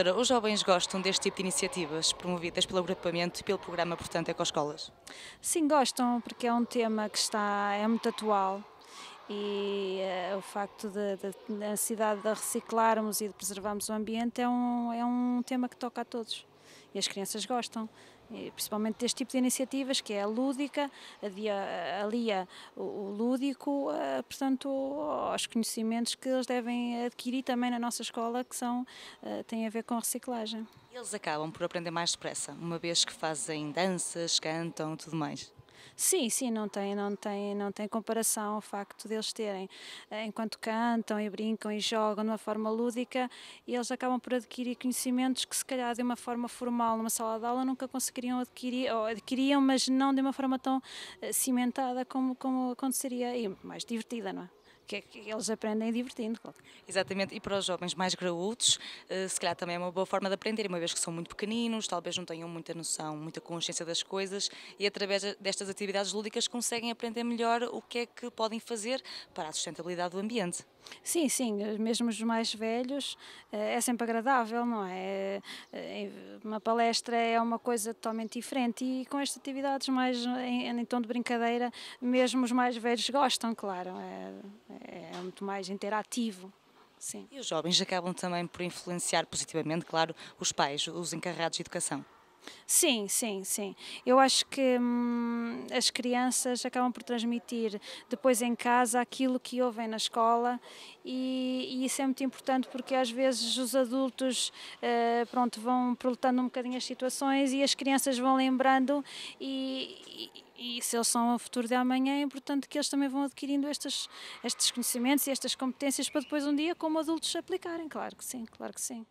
Professora, os jovens gostam deste tipo de iniciativas promovidas pelo agrupamento e pelo programa, portanto, Ecoescolas? Sim, gostam, porque é um tema que está, é muito atual e uh, o facto da cidade de reciclarmos e de preservarmos o ambiente é um, é um tema que toca a todos e as crianças gostam. Eh, principalmente deste tipo de iniciativas, que é a lúdica, eh, alia o lúdico, eh, portanto, aos conhecimentos que eles devem adquirir também na nossa escola, que são, têm a ver com a reciclagem. Eles acabam por aprender mais depressa, uma vez que fazem danças, cantam, tudo mais. Sim, sim, não tem, não tem, não tem comparação o facto deles terem, eh, enquanto cantam e brincam e jogam de uma forma lúdica, eles acabam por adquirir conhecimentos que se calhar de uma forma formal numa sala de aula nunca conseguiriam adquirir, ou adquiriam, mas não de uma forma tão eh, cimentada como, como aconteceria e mais divertida, não é? É que eles aprendem divertindo. Claro. Exatamente, e para os jovens mais graúdos, eh, se calhar também é uma boa forma de aprender, uma vez que são muito pequeninos, talvez não tenham muita noção, muita consciência das coisas e através destas atividades lúdicas conseguem aprender melhor o que é que podem fazer para a sustentabilidade do ambiente. Sim, sim, mesmo os mais velhos eh, é sempre agradável, não é? Eh, uma palestra é uma coisa totalmente diferente e com estas atividades mais em, em tom de brincadeira, mesmo os mais velhos gostam, claro. É, é é muito mais interativo. Sim. E os jovens acabam também por influenciar positivamente, claro, os pais, os encarregados de educação. Sim, sim, sim. Eu acho que hum, as crianças acabam por transmitir depois em casa aquilo que ouvem na escola e, e isso é muito importante porque às vezes os adultos uh, pronto, vão proletando um bocadinho as situações e as crianças vão lembrando e, e e se eles são o futuro de amanhã, é importante que eles também vão adquirindo estes, estes conhecimentos e estas competências para depois um dia, como adultos, aplicarem. Claro que sim, claro que sim.